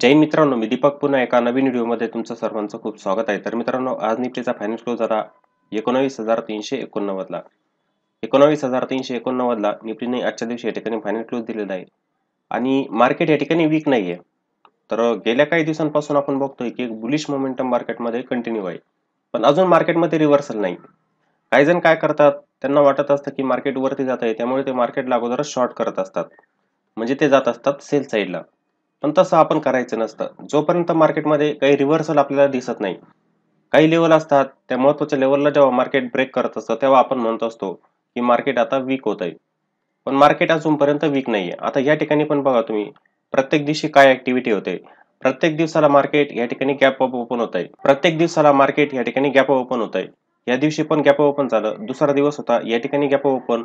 जय मित्रांनो मी दीपक पुन्हा एका नवीन व्हिडिओमध्ये तुमचं सर्वांचं खूप स्वागत आहे तर मित्रांनो आज निफ्टीचा फायनल क्लोज झाला एकोणावीस हजार तीनशे एकोणनव्वदला एकोणावीस हजार तीनशे एकोणनव्वदला निफ्टीने आजच्या दिवशी या ठिकाणी फायनल क्लोज दिलेला आहे आणि मार्केट या ठिकाणी वीक नाही आहे तर गेल्या काही दिवसांपासून आपण बघतोय की एक बुलिश मोमेंटम मार्केटमध्ये कंटिन्यू आहे पण अजून मार्केटमध्ये रिव्हर्सल नाही काही जण काय करतात त्यांना वाटत असतं की मार्केट वरती जात आहे त्यामुळे ते मार्केटला अगोदरच शॉर्ट करत असतात म्हणजे ते जात असतात सेल साईडला पण तसं आपण करायचं नसतं जोपर्यंत मार्केटमध्ये काही रिव्हर्सल आपल्याला दिसत नाही काही लेवल असतात त्या महत्वाच्या लेवलला जेव्हा मार्केट ब्रेक करत असतं तेव्हा आपण म्हणत असतो की मार्केट आता वीक होत आहे पण मार्केट अजूनपर्यंत वीक नाही आहे आता या ठिकाणी पण बघा तुम्ही प्रत्येक दिवशी काय ऍक्टिव्हिटी होते प्रत्येक दिवसाला मार्केट या ठिकाणी गॅप अप ओपन होत आहे प्रत्येक दिवसाला मार्केट या ठिकाणी गॅप ओपन होत आहे या दिवशी पण गॅप ओपन झालं दुसरा दिवस होता या ठिकाणी गॅप ओपन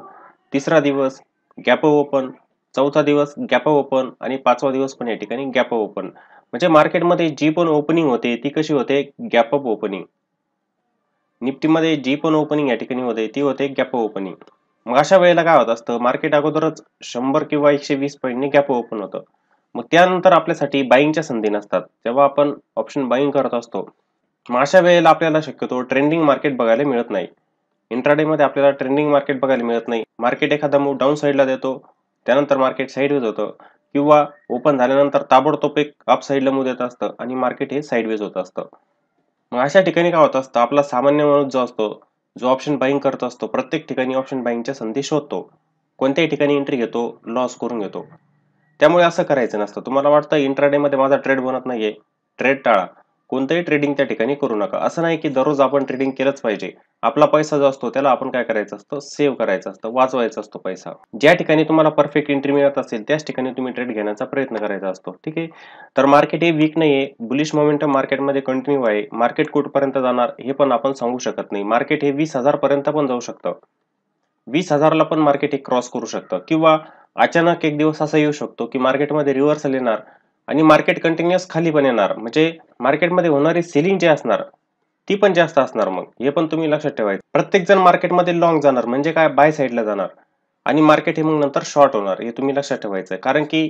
तिसरा दिवस गॅप ओपन चौथा दिवस गॅप ओपन आणि पाचवा दिवस पण या ठिकाणी गॅप ओपन म्हणजे मार्केटमध्ये जी पण ओपनिंग होते ती कशी होते गॅप अप ओपनिंग निफ्टीमध्ये जी पण ओपनिंग या ठिकाणी होते ती होते गॅप ओपनिंग मग अशा वेळेला काय होत असतं मार्केट अगोदरच शंभर किंवा एकशे वीस पॉईंटने गॅप ओपन होतं मग त्यानंतर आपल्यासाठी बाईंगच्या संधी नसतात जेव्हा आपण ऑप्शन बाईंग करत असतो मग अशा वेळेला आपल्याला शक्यतो ट्रेंडिंग मार्केट बघायला मिळत नाही इंट्राडे मध्ये आपल्याला ट्रेंडिंग मार्केट बघायला मिळत नाही मार्केट एखादा मूव डाऊन साईडला देतो त्यानंतर मार्केट साईडवेज होतं किंवा ओपन झाल्यानंतर ताबडतोब एक अप साईडला मूव येत असतं आणि मार्केट हे साईडवेज होत असतं मग अशा ठिकाणी काय होत असतं आपला सामान्य माणूस जो असतो जो ऑप्शन बाईंग करत असतो प्रत्येक ठिकाणी ऑप्शन बाईंगच्या संधी शोधतो कोणत्याही ठिकाणी एंट्री घेतो लॉस करून घेतो त्यामुळे असं करायचं नसतं तुम्हाला वाटतं इंट्राडेमध्ये माझा ट्रेड बनत नाहीये ट्रेड टाळा कोणतंही ट्रेडिंग त्या ठिकाणी करू नका असं नाही की दररोज आपण ट्रेडिंग केलंच पाहिजे आपला पैसा जो असतो त्याला आपण काय करायचं असतं सेव्ह करायचं असतं वाचवायचा असतो पैसा ज्या ठिकाणी तुम्हाला परफेक्ट एंट्री मिळत असेल त्याच ठिकाणी तुम्ही ट्रेड घेण्याचा प्रयत्न करायचा असतो ठीक आहे तर मार्केट हे वीक नाही आहे बुलिश मोमेंट मार्केटमध्ये कंटिन्यू आहे मार्केट कुठपर्यंत जाणार हे पण आपण सांगू शकत नाही मार्केट हे वीस हजारपर्यंत पण जाऊ शकतं वीस हजारला पण मार्केट हे क्रॉस करू शकतं किंवा अचानक एक दिवस असा येऊ शकतो की मार्केटमध्ये रिव्हर्सल येणार आणि मार्केट कंटिन्युअस खाली पण येणार म्हणजे मार्केटमध्ये होणारी सेलिंग जी असणार ती पण जास्त असणार मग हे पण तुम्ही लक्षात ठेवायचं प्रत्येक जण मार्केटमध्ये लॉंग जाणार म्हणजे काय बाय साईडला जाणार आणि मार्केट हे मग नंतर शॉर्ट होणार हे तुम्ही लक्षात ठेवायचं कारण की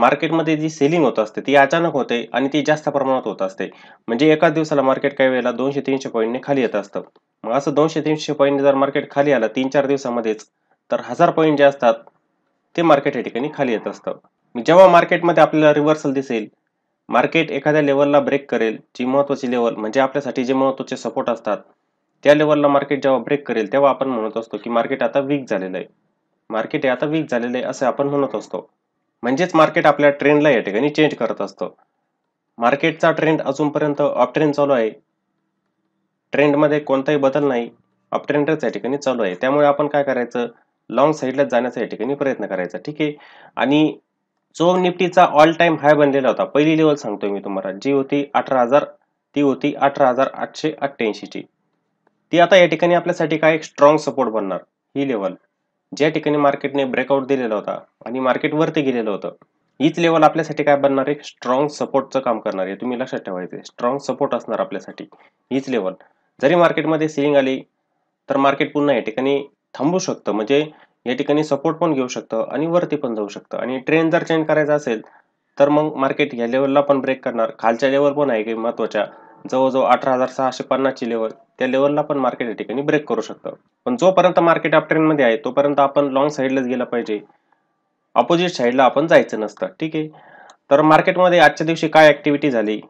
मार्केटमध्ये जी सेलिंग होत असते ती अचानक होते आणि ती जास्त प्रमाणात होत असते म्हणजे एकाच दिवसाला मार्केट काही वेळेला दोनशे तीनशे पॉईंटने खाली येत असतं मग असं दोनशे तीनशे पॉईंटने जर मार्केट खाली आलं तीन चार दिवसामध्येच तर हजार पॉईंट जे असतात ते मार्केट या ठिकाणी खाली येत असतं जेव्हा मार्केटमध्ये आपल्याला रिव्हर्सल दिसेल मार्केट एखाद्या लेवलला ब्रेक करेल जी महत्त्वाची लेवल म्हणजे आपल्यासाठी जे महत्त्वाचे सपोर्ट असतात त्या लेवलला मार्केट जेव्हा ब्रेक करेल तेव्हा आपण म्हणत असतो की मार्केट आता वीक झालेलं आहे मार्केट हे आता वीक झालेलं आहे असं आपण म्हणत असतो म्हणजेच मार्केट आपल्या ट्रेंडला या ठिकाणी चेंज करत असतो मार्केटचा ट्रेंड अजूनपर्यंत अपट्रेंड चालू आहे ट्रेंडमध्ये कोणताही बदल नाही अपट्रेंडच या ठिकाणी चालू आहे त्यामुळे आपण काय करायचं लॉंग साईडला जाण्याचा या ठिकाणी प्रयत्न करायचा ठीक आहे आणि जो निफ्टीचा ऑल टाइम हाय बनलेला होता पहिली लेवल सांगतो मी तुम्हाला जी होती अठरा हजार ती होती अठरा हजार आठशे अठ्ठ्याऐंशीची ती आता या ठिकाणी आपल्यासाठी काय एक स्ट्रॉंग सपोर्ट बनणार ही लेवल ज्या ठिकाणी मार्केटने ब्रेकआउट दिलेला होता आणि मार्केट वरती गेलेलं होतं हीच लेवल आपल्यासाठी काय बनणार एक स्ट्रॉंग सपोर्टचं काम करणार आहे तुम्ही लक्षात ठेवायचे स्ट्रॉंग सपोर्ट असणार आपल्यासाठी हीच लेवल जरी मार्केटमध्ये सेलिंग आली तर मार्केट पुन्हा या ठिकाणी थांबू शकतं म्हणजे या ठिकाणी सपोर्ट पण घेऊ शकतं आणि वरती पण जाऊ शकतं आणि ट्रेन जर चेंज करायचा असेल तर मग मार्केट या लेवलला पण ब्रेक करणार खालच्या लेवल पण आहे की महत्वाच्या जवळजवळ अठरा हजार सहाशे पन्नासची लेवल त्या लेवलला पण मार्केट या ठिकाणी ब्रेक करू शकतं पण जोपर्यंत मार्केट मध्ये आहे तोपर्यंत आपण लॉंग साईडलाच गेला पाहिजे अपोजिट साईडला आपण जायचं नसतं ठीक आहे तर मार्केटमध्ये आजच्या दिवशी काय ॲक्टिव्हिटी झाली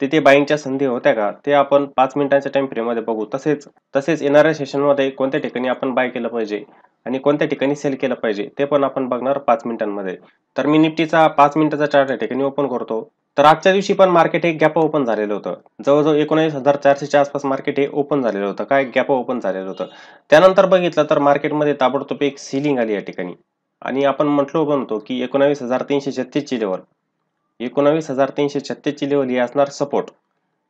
तिथे बाईंगच्या संधी होत्या का ते आपण पाच मिनिटांच्या टाइम फ्रेममध्ये बघू तसेच तसेच येणाऱ्या सेशनमध्ये कोणत्या ठिकाणी आपण बाय केलं पाहिजे आणि कोणत्या ठिकाणी सेल केलं पाहिजे ते पण आपण बघणार पाच मिनिटांमध्ये तर मी निफ्टीचा पाच मिनिटाचा चार्ट या ठिकाणी ओपन करतो तर आजच्या दिवशी पण मार्केट हे गॅप ओपन झालेलं होतं जवळजवळ एकोणीस हजार चारशेच्या आसपास मार्केट हे ओपन झालेलं होतं काय गॅप ओपन झालेलं होतं त्यानंतर बघितलं तर मार्केटमध्ये ताबडतोब एक सिलिंग आली या ठिकाणी आणि आपण म्हटलो बनतो की एकोणावीस हजार तीनशे ची लेवल एकोणावीस हजार तीनशे ची लेवल ही असणार सपोर्ट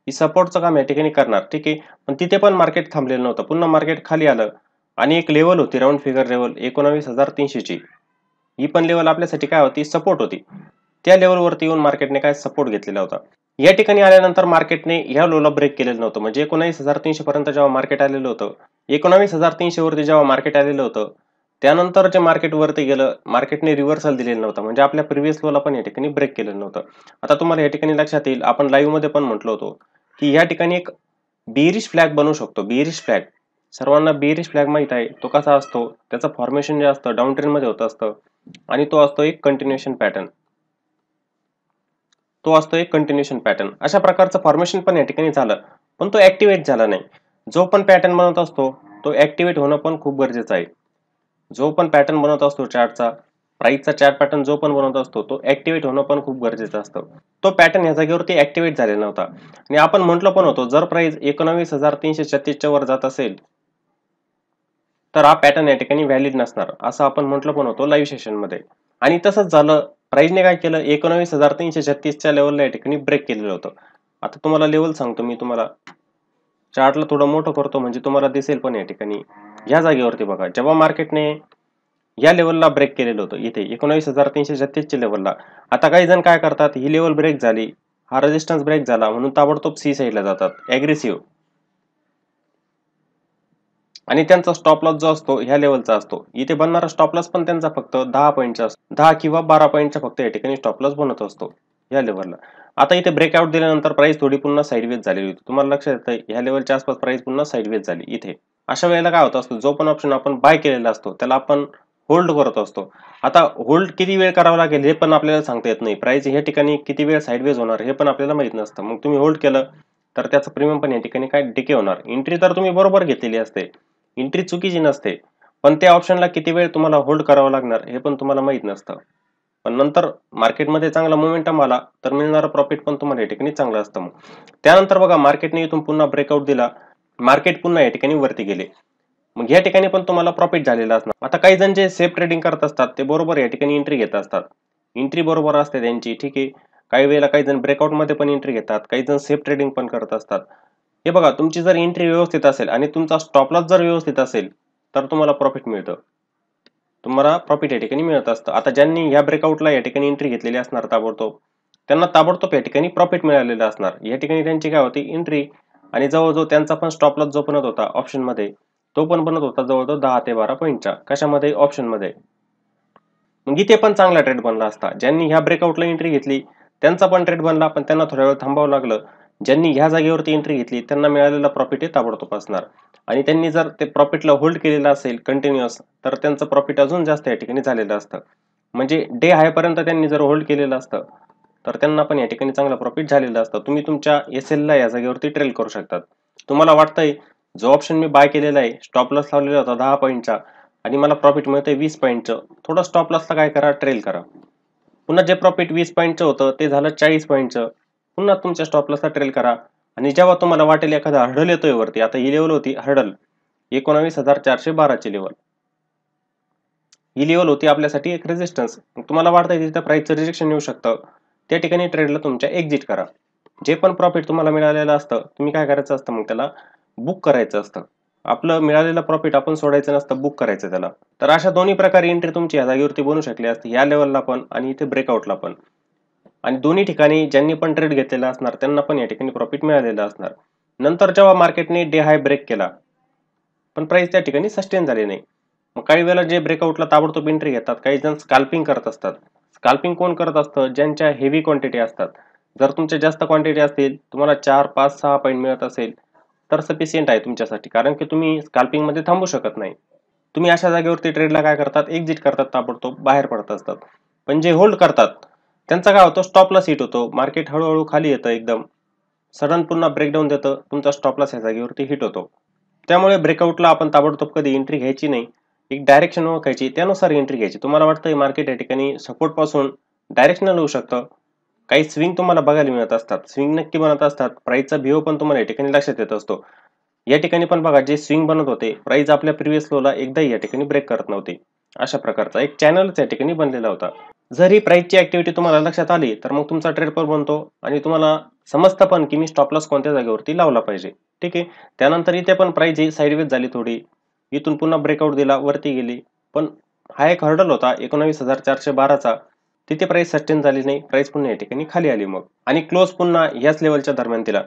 ही सपोर्टचं काम या ठिकाणी करणार ठीक आहे पण तिथे पण मार्केट थांबलेलं नव्हतं पुन्हा मार्केट खाली आलं आणि एक लेवल होती राऊंड फिगर लेवल एकोणावीस हजार ची ही पण लेवल आपल्यासाठी काय होती सपोर्ट होती त्या लेवलवरती येऊन मार्केटने काय सपोर्ट घेतलेला होता या ठिकाणी आल्यानंतर मार्केटने ह्या लोला ब्रेक केलेलं नव्हतं म्हणजे एकोणावीस हजार तीनशे पर्यंत जेव्हा मार्केट आलेलं होतं एकोणावीस हजार तीनशे वरती जेव्हा मार्केट आलेलं होतं त्यानंतर जे मार्केटवरती गेलं मार्केटने रिव्हर्सल दिलेलं नव्हतं म्हणजे आपल्या प्रिव्हियस लोला पण या ठिकाणी ब्रेक केलेलं नव्हतं आता तुम्हाला या ठिकाणी लक्षात येईल आपण लाईव्ह मध्ये पण म्हटलो होतो की या ठिकाणी एक बेरिश फ्लॅग बनवू शकतो बिरिश फ्लॅग सर्वांना बेरिश फ्लॅग माहीत आहे तो कसा असतो त्याचं फॉर्मेशन जे असतं डाऊन मध्ये होत असतं आणि तो असतो एक कंटिन्युएशन पॅटर्न तो असतो एक कंटिन्युएशन पॅटर्न अशा प्रकारचं फॉर्मेशन पण या ठिकाणी झालं पण तो ऍक्टिव्हेट झाला नाही जो पण पॅटर्न बनवत असतो तो ऍक्टिव्हेट होणं पण खूप गरजेचं आहे जो पण पॅटर्न बनवत असतो चार्टचा प्राईसचा चार्ट पॅटर्न जो पण बनवत असतो तो ऍक्टिव्हेट होणं पण खूप गरजेचं असतं तो पॅटर्न या जागेवरती ऍक्टिव्हेट झालेला नव्हता आणि आपण म्हटलं पण होतो जर प्राईस एकोणावीस हजार तीनशे छत्तीसच्या वर जात असेल तर हा पॅटर्न या ठिकाणी व्हॅलिड नसणार असं आपण म्हटलं पण होतो लाईव्ह सेशनमध्ये आणि तसंच झालं प्राईजने काय केलं एकोणावीस हजार तीनशे छत्तीसच्या लेवलला या ठिकाणी ब्रेक केलेलं होतं आता तुम्हाला लेवल सांगतो मी तुम्हाला चार्टला थोडं मोठं करतो म्हणजे तुम्हाला दिसेल पण या ठिकाणी या जागेवरती बघा जेव्हा मार्केटने या लेवलला ब्रेक केलेलं होतं इथे एकोणवीस हजार तीनशे छत्तीसच्या लेवलला आता काही जण काय करतात ही लेवल ब्रेक झाली हा रेजिस्टन्स ब्रेक झाला म्हणून ताबडतोब सी साईडला जातात अग्रेसिव्ह आणि त्यांचा स्टॉप लॉस जो असतो ह्या लेवलचा असतो इथे बनणारा स्टॉप लॉस पण त्यांचा फक्त दहा पॉईंटचा असतो दहा किंवा बारा पॉईंटचा फक्त या ठिकाणी स्टॉप लॉस बनत असतो या लेवलला आता इथे ब्रेकआउट दिल्यानंतर प्राइस थोडी पुन्हा साईडवेज झालेली होती तुम्हाला लक्षात येतं ह्या लेवलच्या आसपास प्राइस पुन्हा साईडवेज झाली इथे अशा वेळेला काय होत असतो जो पण ऑप्शन आपण बाय केलेला असतो त्याला आपण होल्ड करत असतो आता होल्ड किती वेळ करावा लागेल हे पण आपल्याला सांगता येत नाही प्राईस या ठिकाणी किती वेळ साईडवेज होणार हे पण आपल्याला माहीत नसतं मग तुम्ही होल्ड केलं तर त्याचं प्रीमियम पण या ठिकाणी काय डिके होणार एंट्री तर तुम्ही बरोबर घेतलेली असते एंट्री चुकीची नसते पण त्या ऑप्शनला किती वेळ तुम्हाला होल्ड करावं लागणार हे पण तुम्हाला माहीत नसतं पण नंतर मार्केटमध्ये चांगला मोमेंटम आला तर मिळणारा प्रॉफिट पण तुम्हाला या ठिकाणी चांगलं असतं मग त्यानंतर बघा मार्केटने इथून पुन्हा ब्रेकआउट दिला मार्केट पुन्हा या ठिकाणी वरती गेले मग या ठिकाणी पण तुम्हाला प्रॉफिट झालेला असणार आता काही जण जे सेफ ट्रेडिंग करत असतात ते बरोबर या ठिकाणी एंट्री घेत असतात एंट्री बरोबर असते त्यांची ठीक आहे काही वेळेला काही जण ब्रेकआउटमध्ये पण एंट्री घेतात काही जण सेफ ट्रेडिंग पण करत असतात हे बघा तुमची जर एंट्री व्यवस्थित असेल आणि तुमचा स्टॉपलॉस जर व्यवस्थित असेल तर तुम्हाला प्रॉफिट मिळतं तुम्हाला प्रॉफिट या ठिकाणी मिळत असतं आता ज्यांनी ह्या ब्रेकआउटला या ठिकाणी एंट्री घेतलेली असणार ताबडतोब त्यांना ताबडतोब या ठिकाणी प्रॉफिट मिळालेलं असणार या ठिकाणी त्यांची काय होती एंट्री आणि जवळजवळ त्यांचा पण स्टॉप लॉस जो बनत होता ऑप्शनमध्ये तो पण बनत होता जवळजवळ दहा ते बारा पॉईंटचा कशामध्ये ऑप्शनमध्ये मग इथे पण चांगला ट्रेड बनला असता ज्यांनी ह्या ब्रेकआउटला एंट्री घेतली त्यांचा पण ट्रेड बनला पण त्यांना थोड्या वेळ थांबावं लागलं ज्यांनी ह्या जागेवरती एंट्री घेतली त्यांना मिळालेला प्रॉफिट हे ताबडतोब असणार आणि त्यांनी जर ते प्रॉफिटला होल्ड केलेलं असेल कंटिन्युअस तर त्यांचं प्रॉफिट अजून जास्त या ठिकाणी झालेलं असतं म्हणजे डे हायपर्यंत त्यांनी जर होल्ड केलेलं असतं तर त्यांना पण या ठिकाणी चांगला प्रॉफिट झालेला असतं तुम्ही तुमच्या एस एलला या जागेवरती ट्रेल करू शकतात तुम्हाला वाटतंय जो ऑप्शन मी बाय केलेला आहे स्टॉप लॉस लावलेला होता दहा पॉईंटचा आणि मला प्रॉफिट मिळतंय वीस पॉईंटचं थोडं स्टॉप लॉसला काय करा ट्रेल करा पुन्हा जे प्रॉफिट वीस पॉईंटचं होतं ते झालं चाळीस पॉईंटचं पुन्हा तुमच्या स्टॉप लॉसला ट्रेल करा आणि जेव्हा तुम्हाला वाटेल एखादा हर्डल येतोय वरती आता ही लेवल होती हर्डल एकोणावीस हजार चारशे बाराची लेवल ही लेवल होती आपल्यासाठी एक रेजिस्टन्स तुम्हाला वाटतंय तिथं प्राईसचं रिजेक्शन येऊ शकतं त्या ठिकाणी ट्रेडला तुमच्या एक्झिट करा जे पण प्रॉफिट तुम्हाला मिळालेलं असतं तुम्ही काय करायचं असतं मग त्याला बुक करायचं असतं आपलं मिळालेलं प्रॉफिट आपण सोडायचं नसतं बुक करायचं त्याला तर अशा दोन्ही प्रकारे एंट्री तुमची या जागेवरती बनू शकली असते या लेवलला पण आणि इथे ब्रेकआउटला पण आणि दोन्ही ठिकाणी ज्यांनी पण ट्रेड घेतलेला असणार त्यांना पण या ठिकाणी प्रॉफिट मिळालेलं असणार नंतर जेव्हा मार्केटने डे हाय ब्रेक केला पण प्राईस त्या ठिकाणी सस्टेन झाली नाही मग काही वेळेला जे ब्रेकआउटला ताबडतोब एंट्री घेतात काही जण स्काल्पिंग करत असतात स्काल्पिंग कोण करत असतं ज्यांच्या हेवी क्वांटिटी असतात जर तुमच्या जास्त क्वांटिटी असतील तुम्हाला चार पाच सहा पॉईंट मिळत असेल तर सफिशियंट आहे तुमच्यासाठी कारण की तुम्ही स्काल्पिंगमध्ये थांबू शकत नाही तुम्ही अशा जागेवरती ट्रेडला काय करतात एक्झिट करतात ताबडतोब बाहेर पडत असतात पण जे होल्ड करतात त्यांचा काय होतो स्टॉपला हिट होतो मार्केट हळूहळू खाली येतं एकदम सडन पुन्हा ब्रेकडाऊन देतं तुमचा स्टॉपलस या जागेवरती हिट होतो त्यामुळे ब्रेकआउटला आपण ताबडतोब कधी एंट्री घ्यायची नाही एक डायरेक्शन ओळखायची त्यानुसार एंट्री घ्यायची तुम्हाला वाटतं मार्केट या ठिकाणी सपोर्ट पासून डायरेक्शनल होऊ शकतं काही स्विंग तुम्हाला बघायला मिळत असतात स्विंग नक्की बनत असतात प्राईजचा भिओ पण तुम्हाला या ठिकाणी लक्षात येत असतो या ठिकाणी पण बघा जे स्विंग बनत होते प्राईज आपल्या प्रिव्हियस लोला एकदाही या ठिकाणी ब्रेक करत नव्हते अशा प्रकारचा एक चॅनलच या ठिकाणी बनलेला होता जर ही प्राईजची ऍक्टिव्हिटी तुम्हाला लक्षात आली तर मग तुमचा ट्रेड पर बनतो आणि तुम्हाला समजतं पण की मी लॉस कोणत्या जागेवरती लावला पाहिजे ठीक आहे त्यानंतर इथे पण प्राईज ही साईडवेज झाली थोडी इथून पुन्हा ब्रेकआउट दिला वरती गेली पण हा एक हर्डल होता एकोणावीस हजार चारशे बाराचा तिथे प्राइस सस्टेन झाली नाही प्राइस पुन्हा या ठिकाणी खाली आली मग आणि क्लोज पुन्हा याच लेवलच्या दरम्यान तिला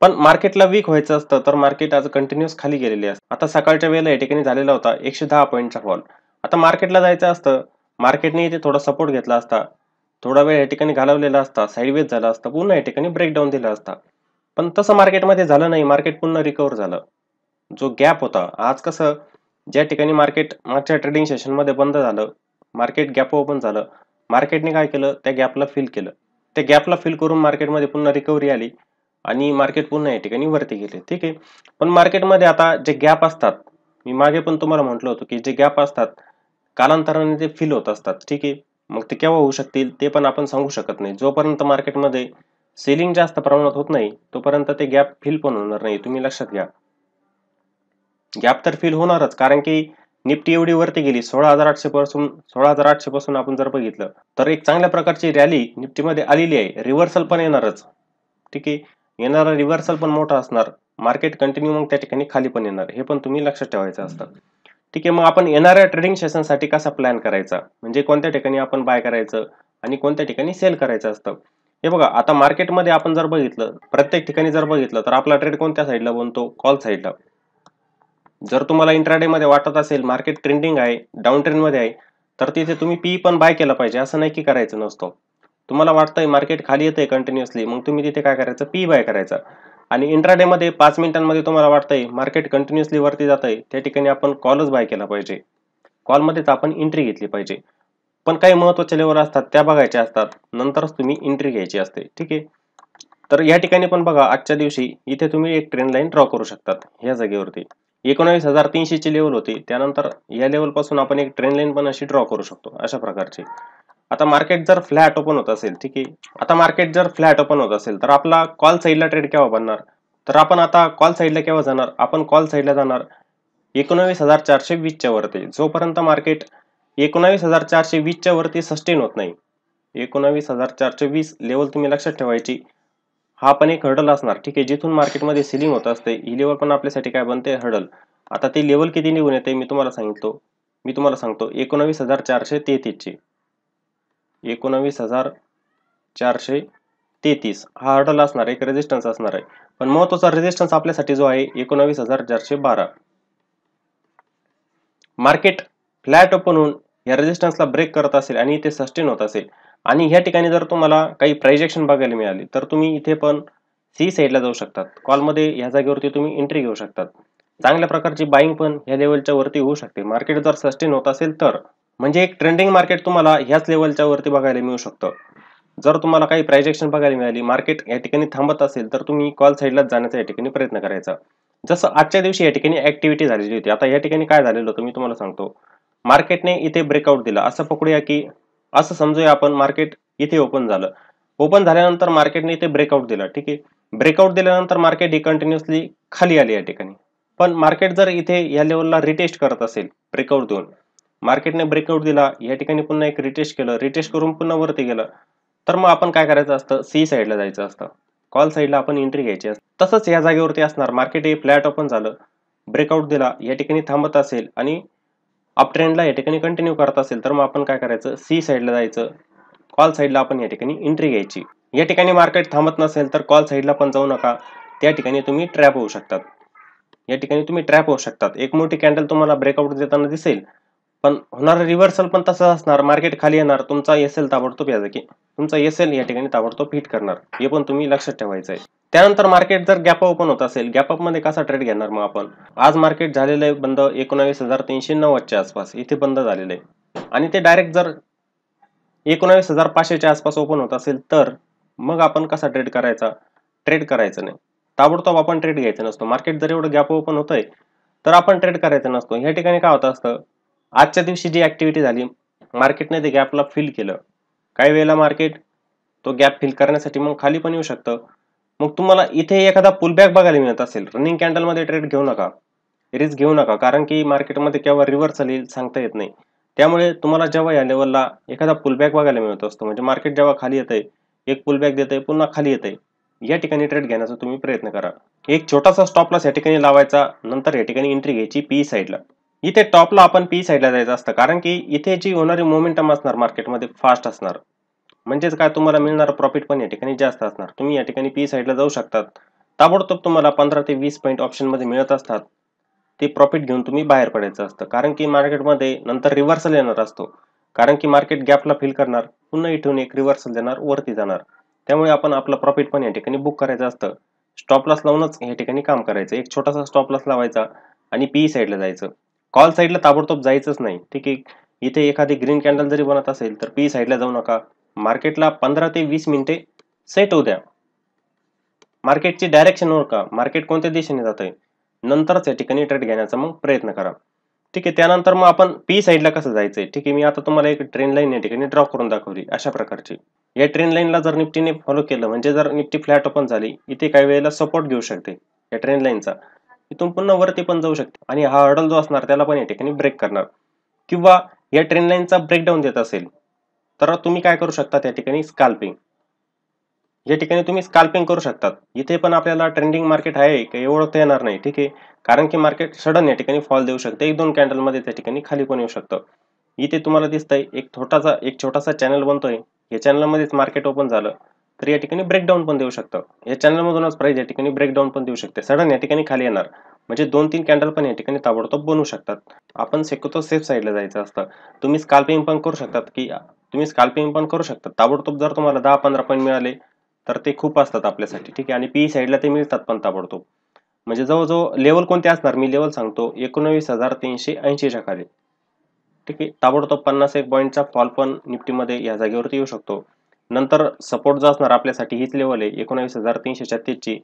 पण मार्केटला वीक व्हायचं असतं तर मार्केट आज कंटिन्युअस खाली गेलेले असतं आता सकाळच्या वेळेला या ठिकाणी झालेला होता एकशे दहा पॉईंटचा फॉल आता मार्केटला जायचं असतं मार्केटने इथे थोडा सपोर्ट घेतला असता थोडा वेळ या ठिकाणी घालवलेला असता साईडवेज झाला असता पुन्हा या ठिकाणी ब्रेकडाऊन दिला असता पण तसं मार्केटमध्ये झालं नाही मार्केट पुन्हा रिकवर झालं जो गॅप होता आज कसं ज्या ठिकाणी मार्केट मागच्या ट्रेडिंग सेशनमध्ये बंद झालं मार्केट गॅप ओपन झालं मार्केटने काय केलं त्या गॅपला फिल केलं त्या गॅपला फिल करून मार्केटमध्ये पुन्हा रिकव्हरी आली आणि मार्केट पुन्हा या ठिकाणी वरती गेले ठीक आहे पण मार्केटमध्ये आता जे गॅप असतात मी मागे पण तुम्हाला म्हटलं होतं की जे गॅप असतात कालांतराने ते फिल होत असतात ठीक आहे मग ते केव्हा होऊ शकतील ते पण आपण सांगू शकत नाही जोपर्यंत मार्केटमध्ये सेलिंग जास्त प्रमाणात होत नाही तोपर्यंत ते गॅप फिल पण होणार नाही तुम्ही लक्षात घ्या गॅप तर फील होणारच कारण की निफ्टी एवढी वरती गेली सोळा हजार आठशे पासून सोळा हजार आठशे पासून आपण जर बघितलं तर एक चांगल्या प्रकारची रॅली निफ्टीमध्ये आलेली आहे रिव्हर्सल पण येणारच ठीक आहे येणार रिव्हर्सल पण मोठा असणार मार्केट कंटिन्यू मग त्या ठिकाणी खाली पण येणार हे पण तुम्ही लक्षात ठेवायचं असतं ठीक आहे मग आपण येणाऱ्या ट्रेडिंग सेशनसाठी कसा प्लॅन करायचा म्हणजे कोणत्या ठिकाणी आपण बाय करायचं आणि कोणत्या ठिकाणी सेल करायचं असतं हे बघा आता मार्केटमध्ये आपण जर बघितलं प्रत्येक ठिकाणी जर बघितलं तर आपला ट्रेड कोणत्या साईडला बनतो कॉल साईडला जर तुम्हाला इंट्राडे मध्ये वाटत असेल मार्केट ट्रेंडिंग आहे डाऊन ट्रेंडमध्ये आहे तर तिथे तुम्ही पी पण बाय केला पाहिजे असं नाही की करायचं नसतो तुम्हाला वाटतंय मार्केट खाली येतंय कंटिन्युअसली मग तुम्ही तिथे काय करायचं पी बाय करायचं आणि इंट्राडेमध्ये पाच मिनिटांमध्ये तुम्हाला वाटतंय मार्केट कंटिन्युअसली वरती जात आहे त्या ठिकाणी आपण कॉलच बाय केला पाहिजे कॉलमध्येच आपण एंट्री घेतली पाहिजे पण काही महत्वाचे लेवल असतात त्या बघायच्या असतात नंतरच तुम्ही एंट्री घ्यायची असते ठीक आहे तर या ठिकाणी पण बघा आजच्या दिवशी इथे तुम्ही एक ट्रेंड लाईन ड्रॉ करू शकतात या जागेवरती एकोणावीस हजार तीनशेची लेवल होती त्यानंतर या लेवलपासून आपण एक ट्रेन लाईन पण अशी ड्रॉ करू शकतो अशा प्रकारची आता मार्केट जर फ्लॅट ओपन होत असेल ठीक आहे आता मार्केट जर फ्लॅट ओपन होत असेल तर आपला कॉल साईडला ट्रेड केव्हा बनणार तर आपण आता कॉल साईडला केव्हा जाणार आपण कॉल साईडला जाणार एकोणावीस हजार चारशे वीसच्या वरती जोपर्यंत मार्केट एकोणावीस हजार चारशे वीसच्या वरती सस्टेन होत नाही एकोणावीस हजार चारशे वीस लेवल तुम्ही लक्षात ठेवायची हा पण एक हर्डल असणार ठीक आहे जिथून मार्केटमध्ये सिलिंग होत असते ही लेवल पण आपल्यासाठी काय बनते हर्डल आता ते लेवल किती निघून येते मी तुम्हाला सांगतो मी तुम्हाला सांगतो एकोणावीस हजार चारशे तेहतीसची एकोणावीस हजार चारशे तेहतीस हा हर्डल असणार एक रेजिस्टन्स असणार आहे पण महत्वाचा रेजिस्टन्स आपल्यासाठी जो आहे एकोणावीस हजार चारशे बारा मार्केट फ्लॅट ओपन होऊन या रेजिस्टन्सला ब्रेक करत असेल आणि इथे सस्टेन होत असेल आणि ह्या ठिकाणी जर तुम्हाला काही प्रायजेक्शन बघायला मिळाली तर तुम्ही इथे पण सी साईडला जाऊ शकतात कॉलमध्ये ह्या जागेवरती तुम्ही एंट्री घेऊ शकतात चांगल्या प्रकारची बाईंग पण ह्या लेवलच्या वरती होऊ शकते मार्केट जर सस्टेन होत असेल तर म्हणजे एक ट्रेंडिंग मार्केट तुम्हाला ह्याच लेवलच्या वरती बघायला मिळू शकतं जर तुम्हाला काही प्रायजेक्शन बघायला मिळाली मार्केट या ठिकाणी थांबत असेल तर तुम्ही कॉल साईडलाच जाण्याचा या ठिकाणी प्रयत्न करायचा जसं आजच्या दिवशी या ठिकाणी ऍक्टिव्हिटी झालेली होती आता या ठिकाणी काय झालेलं होतं मी तुम्हाला सांगतो मार्केटने इथे ब्रेकआउट दिला असं पकडूया की असं समजूया आपण मार्केट इथे ओपन झालं ओपन झाल्यानंतर मार्केटने इथे ब्रेकआउट दिलं ठीक आहे ब्रेकआउट दिल्यानंतर मार्केट ही कंटिन्युअसली खाली आली या ठिकाणी पण मार्केट जर इथे या लेवलला रिटेस्ट करत असेल ब्रेकआउट देऊन मार्केटने ब्रेकआउट दिला या ठिकाणी पुन्हा एक रिटेस्ट केलं रिटेस्ट करून पुन्हा वरती गेलं तर मग आपण काय करायचं असतं सी साईडला जायचं असतं कॉल साईडला आपण एंट्री घ्यायची असतं तसंच या जागेवरती असणार मार्केट हे फ्लॅट ओपन झालं ब्रेकआउट दिला या ठिकाणी थांबत असेल आणि अप ट्रेंडला या ठिकाणी कंटिन्यू करत असेल तर मग आपण काय करायचं सी साईडला जायचं कॉल साईडला आपण या ठिकाणी एंट्री घ्यायची या ठिकाणी मार्केट थांबत नसेल तर कॉल साईडला पण जाऊ नका त्या ठिकाणी तुम्ही ट्रॅप होऊ शकतात या ठिकाणी तुम्ही ट्रॅप होऊ शकतात एक मोठी कॅन्डल तुम्हाला ब्रेकआउट देताना दिसेल पण होणार रिव्हर्सल पण तसंच असणार मार्केट खाली येणार तुमचा एस एल ताबडतोब याचा की तुमचा एस एल या ठिकाणी ताबडतोब हिट करणार हे पण तुम्ही लक्षात ठेवायचं आहे त्यानंतर मार्केट जर गॅप ओपन होत असेल मध्ये कसा ट्रेड घेणार मग आपण आज मार्केट झालेलं आहे बंद एकोणावीस हजार तीनशे नव्वदच्या आसपास इथे बंद झालेलं आहे आणि ते डायरेक्ट जर एकोणावीस हजार पाचशेच्या आसपास ओपन होत असेल तर मग आपण कसा ट्रेड करायचा ट्रेड करायचं नाही ताबडतोब आपण ट्रेड घ्यायचा नसतो मार्केट जर एवढं गॅप ओपन होतंय तर आपण ट्रेड करायचं नसतो ह्या ठिकाणी काय होत असतं आजच्या दिवशी जी ॲक्टिव्हिटी झाली मार्केटने ते गॅपला फिल केलं काही वेळेला मार्केट तो गॅप फिल करण्यासाठी मग खाली पण येऊ शकतं मग तुम्हाला इथे एखादा पुलबॅक बघायला मिळत असेल रनिंग कॅन्डलमध्ये ट्रेड घेऊ नका रिस्क घेऊ नका कारण की मार्केटमध्ये केव्हा रिव्हर्स येईल सांगता येत नाही त्यामुळे तुम्हाला जेव्हा या लेवलला एखादा पुलबॅक बघायला मिळत असतो म्हणजे मार्केट जेव्हा खाली येत एक पुलबॅक देत आहे पुन्हा खाली येत आहे या ठिकाणी ट्रेड घेण्याचा तुम्ही प्रयत्न करा एक छोटासा लॉस या ठिकाणी लावायचा नंतर या ठिकाणी एंट्री घ्यायची पी साईडला इथे टॉपला आपण पी साईडला जायचं असतं कारण की इथे जी होणारी मोमेंटम असणार मार्केटमध्ये फास्ट असणार म्हणजेच काय तुम्हाला मिळणार प्रॉफिट पण या ठिकाणी जास्त असणार तुम्ही या ठिकाणी पी साईडला जाऊ शकतात ताबडतोब तुम्हाला पंधरा ते वीस पॉईंट ऑप्शनमध्ये मिळत असतात ते प्रॉफिट घेऊन तुम्ही बाहेर पडायचं असतं कारण की मार्केटमध्ये नंतर रिव्हर्सल येणार असतो कारण की मार्केट गॅपला फिल करणार पुन्हा इथून एक रिव्हर्सल देणार वरती जाणार त्यामुळे आपण आपलं प्रॉफिट पण या ठिकाणी बुक करायचं असतं स्टॉप लॉस लावूनच या ठिकाणी काम करायचं एक छोटासा स्टॉप लॉस लावायचा आणि पी साईडला जायचं कॉल साईडला ताबडतोब जायचंच नाही ठीक आहे इथे एखादी ग्रीन कॅन्डल जरी बनत असेल तर पी साईडला जाऊ नका मार्केटला पंधरा ते वीस मिनिटे सेट होऊ द्या मार्केटची डायरेक्शन ओळखा मार्केट कोणत्या दिशेने जात आहे नंतरच या ठिकाणी ट्रेड घेण्याचा मग प्रयत्न करा ठीक आहे त्यानंतर मग आपण पी साईडला कसं जायचंय ठीक आहे मी आता तुम्हाला एक ट्रेन लाईन या ठिकाणी ड्रॉप करून दाखवली अशा प्रकारची या ट्रेन लाईनला जर निफ्टीने फॉलो केलं म्हणजे जर निफ्टी फ्लॅट ओपन झाली इथे काही वेळेला सपोर्ट घेऊ शकते या ट्रेन लाईनचा इथून पुन्हा वरती पण जाऊ शकते आणि हा हर्डल जो असणार त्याला पण या ठिकाणी ब्रेक करणार किंवा या ट्रेन लाईनचा ब्रेकडाऊन देत असेल तर तुम्ही काय करू शकता त्या ठिकाणी स्काल्पिंग या ठिकाणी तुम्ही स्काल्पिंग करू शकतात इथे पण आपल्याला ट्रेंडिंग मार्केट आहे काही ओळखता येणार नाही ठीक आहे कारण की मार्केट सडन या ठिकाणी फॉल देऊ शकते एक दोन कॅन्डलमध्ये त्या ठिकाणी खाली पण येऊ शकतं इथे तुम्हाला दिसतंय एक छोटासा एक छोटासा चॅनल बनतोय या चॅनलमध्येच मार्केट ओपन झालं तर या ठिकाणी ब्रेकडाऊन पण देऊ शकतं या चॅनलमधूनच प्राईस या ठिकाणी ब्रेकडाऊन पण देऊ शकते सडन या ठिकाणी खाली येणार म्हणजे दोन तीन कॅन्डल पण या ठिकाणी ताबडतोब बनवू शकतात आपण शक्यतो सेफ साईडला जायचं असतं तुम्ही स्काल्पिंग पण करू शकतात की तुम्ही स्काल्पिंग पण करू शकतात ताबडतोब जर तुम्हाला दहा पंधरा पॉईंट मिळाले तर ते खूप असतात आपल्यासाठी ठीक आहे आणि पी साईडला ते मिळतात पण ताबडतोब म्हणजे जवळजवळ लेवल कोणते असणार मी लेवल सांगतो एकोणवीस हजार तीनशे ऐंशीच्या खाली ठीक आहे ताबडतोब पन्नास एक पॉईंटचा फॉल पण निफ्टीमध्ये या जागेवरती येऊ शकतो नंतर सपोर्ट जो असणार आपल्यासाठी हीच लेवल आहे एकोणावीस हजार तीनशे छत्तीसची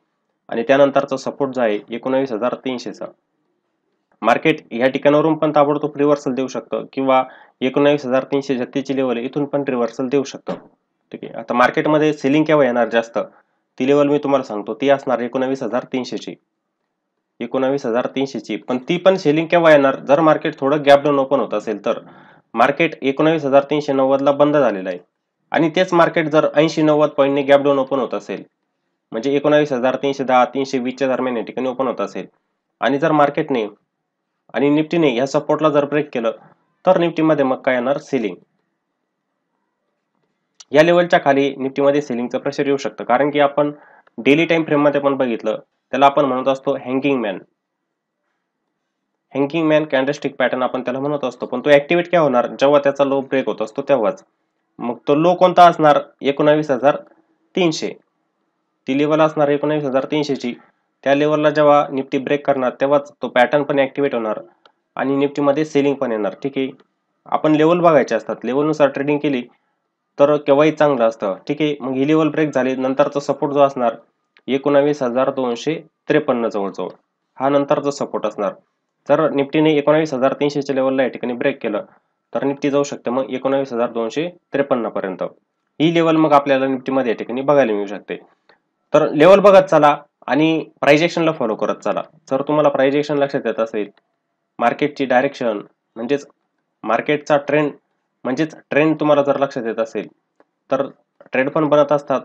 आणि त्यानंतरचा सपोर्ट जो आहे एकोणावीस हजार तीनशेचा मार्केट या ठिकाणावरून पण ताबडतोब रिव्हर्सल देऊ शकतं किंवा एकोणावीस हजार तीनशे छत्तीसची लेवल इथून पण रिव्हर्सल देऊ शकतं ठीक आहे आता मार्केटमध्ये सेलिंग केव्हा येणार जास्त ती लेवल मी तुम्हाला सांगतो ती असणार एकोणावीस हजार तीनशेची एकोणावीस हजार तीनशेची पण ती पण सेलिंग केव्हा येणार जर मार्केट थोडं गॅप डाऊन ओपन होत असेल तर मार्केट एकोणावीस हजार तीनशे नव्वदला बंद झालेलं आहे आणि तेच मार्केट जर ऐंशी नव्वद पॉईंटने गॅप डाऊन ओपन होत असेल म्हणजे एकोणावीस हजार तीनशे दहा तीनशे वीसच्या दरम्यान या ठिकाणी ओपन होत असेल आणि जर मार्केटने आणि निफ्टीने ह्या सपोर्टला जर ब्रेक केलं तर निफ्टीमध्ये मग काय येणार सेलिंग या लेवलच्या खाली निफ्टीमध्ये सेलिंगचं प्रेशर येऊ शकतं कारण की आपण डेली टाइम फ्रेममध्ये पण बघितलं त्याला आपण म्हणत असतो hanging man hanging man candlestick pattern आपण त्याला म्हणत असतो पण तो ऍक्टिव्हेट काय होणार जेव्हा त्याचा लो ब्रेक होत असतो तेव्हाच मग तो लो कोणता असणार एकोणावीस हजार तीनशे ती लेवल असणार एकोणावीस हजार तीनशेची त्या लेवलला जेव्हा निफ्टी ब्रेक करणार तेव्हाच तो पॅटर्न पण ॲक्टिवेट होणार आणि निफ्टीमध्ये सेलिंग पण येणार ठीक आहे आपण लेवल बघायचे असतात लेवलनुसार ट्रेडिंग केली तर केव्हाही चांगलं असतं ठीक आहे मग ही लेवल ब्रेक झाली नंतरचा सपोर्ट जो असणार एकोणावीस हजार दोनशे त्रेपन्न जवळजवळ हा नंतरचा सपोर्ट असणार जर निफ्टीने एकोणावीस हजार तीनशेच्या लेवलला या ठिकाणी ब्रेक केलं तर निफ्टी जाऊ शकते मग एकोणावीस हजार दोनशे त्रेपन्नपर्यंत ही लेवल मग आपल्याला निफ्टीमध्ये या ठिकाणी बघायला मिळू शकते तर लेवल बघत चला आणि प्रायजेक्शनला फॉलो करत चला जर तुम्हाला प्रायजेक्शन लक्षात येत असेल मार्केटची डायरेक्शन म्हणजेच मार्केटचा ट्रेंड म्हणजेच ट्रेंड तुम्हाला जर लक्षात येत असेल तर ट्रेड पण बनत असतात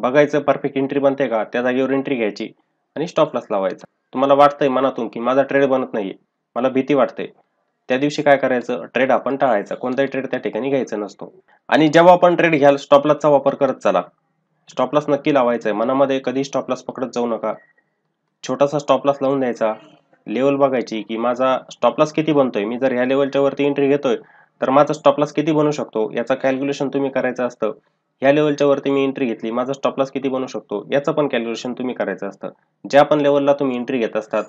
बघायचं परफेक्ट एंट्री बनते का त्या जागेवर एंट्री घ्यायची आणि स्टॉप लॉस लावायचा तुम्हाला वाटतंय मनातून की माझा ट्रेड बनत नाहीये मला भीती वाटते त्या दिवशी काय करायचं ट्रेड आपण टाळायचा कोणताही ट्रेड त्या ठिकाणी घ्यायचा नसतो आणि जेव्हा आपण ट्रेड घ्याल स्टॉपलाचा वापर करत चला स्टॉप लॉस नक्की लावायचा आहे मनामध्ये कधी स्टॉप लॉस पकडत जाऊ नका छोटासा स्टॉप लॉस लावून द्यायचा लेवल बघायची की माझा स्टॉप लॉस किती बनतोय मी जर ह्या लेवलच्या वरती एंट्री घेतोय तर माझा स्टॉप लॉस किती बनू शकतो याचा कॅल्क्युलेशन तुम्ही करायचं असतं ह्या लेवलच्या वरती मी एंट्री घेतली माझा स्टॉप लॉस किती बनू शकतो याचं पण कॅल्क्युलेशन तुम्ही करायचं असतं ज्या पण लेवलला तुम्ही एंट्री घेत असतात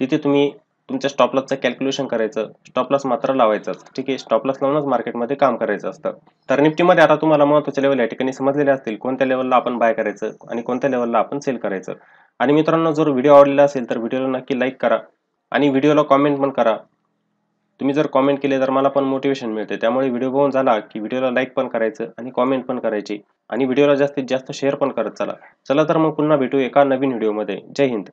तिथे तुम्ही तुमच्या स्टॉप कॅल्क्युलेशन करायचं स्टॉप लॉस मात्र लावायचं ठीक आहे स्टॉप लॉस लावूनच मार्केटमध्ये काम करायचं असतं तर निफ्टीमध्ये आता तुम्हाला महत्वाच्या लेवल या ठिकाणी समजलेले असतील कोणत्या लेवलला आपण बाय करायचं आणि कोणत्या लेवलला आपण सेल करायचं आणि मित्रांनो जर व्हिडिओ आवडलेला असेल तर व्हिडिओला नक्की लाईक करा आणि व्हिडिओला कॉमेंट पण करा तुम्ही जर कॉमेंट केले तर मला पण मोटिवेशन मिळते त्यामुळे व्हिडिओ बघून झाला की व्हिडिओला लाईक पण करायचं आणि कॉमेंट पण करायची आणि व्हिडिओला जास्तीत जास्त शेअर पण करत चला चला तर मग पुन्हा भेटू एका नवीन व्हिडिओमध्ये जय हिंद